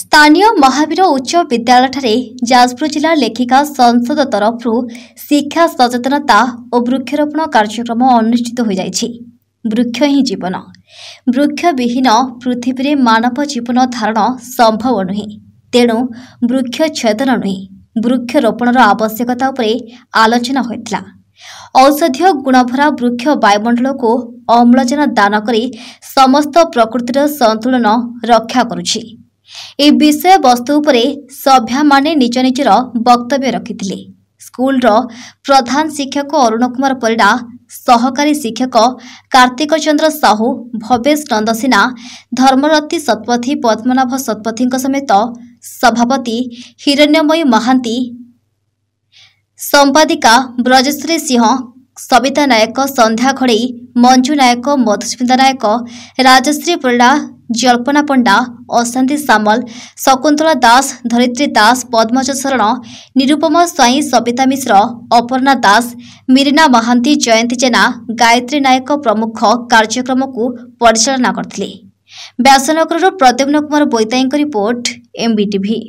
ସ୍ଥାନୀୟ ମହାବୀର ଉଚ୍ଚ ବିଦ୍ୟାଳୟଠାରେ ଯାଜପୁର ଜିଲ୍ଲା ଲେଖିକା ସଂସଦ ତରଫରୁ ଶିକ୍ଷା ସଚେତନତା ଓ ବୃକ୍ଷରୋପଣ କାର୍ଯ୍ୟକ୍ରମ ଅନୁଷ୍ଠିତ ହୋଇଯାଇଛି ବୃକ୍ଷ ହିଁ ଜୀବନ ବୃକ୍ଷ ବିହୀନ ପୃଥିବୀରେ ମାନବ ଜୀବନ ଧାରଣ ସମ୍ଭବ ନୁହେଁ ତେଣୁ ବୃକ୍ଷ ଛେଦନ ନୁହେଁ ବୃକ୍ଷରୋପଣର ଆବଶ୍ୟକତା ଉପରେ ଆଲୋଚନା ହୋଇଥିଲା ଔଷଧୀୟ ଗୁଣଭରା ବୃକ୍ଷ ବାୟୁମଣ୍ଡଳକୁ ଅମ୍ଳଜାନ ଦାନ କରି ସମସ୍ତ ପ୍ରକୃତିର ସନ୍ତୁଳନ ରକ୍ଷା କରୁଛି ଏହି ବିଷୟବସ୍ତୁ ଉପରେ ସଭ୍ୟମାନେ ନିଜ ନିଜର ବକ୍ତବ୍ୟ ରଖିଥିଲେ ସ୍କୁଲର ପ୍ରଧାନ ଶିକ୍ଷକ ଅରୁଣ କୁମାର ପରିଡ଼ା ସହକାରୀ ଶିକ୍ଷକ କାର୍ତ୍ତିକ ଚନ୍ଦ୍ର ସାହୁ ଭବେଶ ନନ୍ଦ ସିନା ଧର୍ମରତୀ ଶତପଥୀ ପଦ୍ମନାଭ ଶତପଥୀଙ୍କ ସମେତ ସଭାପତି ହିରଣ୍ୟମୟୀ ମହାନ୍ତି ସମ୍ପାଦିକା ବ୍ରଜଶ୍ରୀ ସିଂହ ସବିତା ନାୟକ ସନ୍ଧ୍ୟା ଘଡ଼େଇ ମଞ୍ଜୁ ନାୟକ ମଧୁସ୍ମିତା ନାୟକ ରାଜଶ୍ରୀ ପରିଡ଼ା ଜଳ୍ପନା ପଣ୍ଡା ଅଶାନ୍ତି ସାମଲ ଶକୁନ୍ତଳା ଦାସ ଧରିତ୍ରୀ ଦାସ ପଦ୍ମଜ ଶରଣ ନିରୁପମା ସ୍ୱାଇଁ ସବିତା ମିଶ୍ର ଅପର୍ଣ୍ଣା ଦାସ ମିରିନା ମହାନ୍ତି ଜୟନ୍ତୀ ଜେନା ଗାୟତ୍ରୀ ନାୟକ ପ୍ରମୁଖ କାର୍ଯ୍ୟକ୍ରମକୁ ପରିଚାଳନା କରିଥିଲେ ବ୍ୟାସନଗରରୁ ପ୍ରଦ୍ୟୁମ୍ନ କୁମାର ବୈତାଇଙ୍କ ରିପୋର୍ଟ ଏମ୍ବି ଟିଭି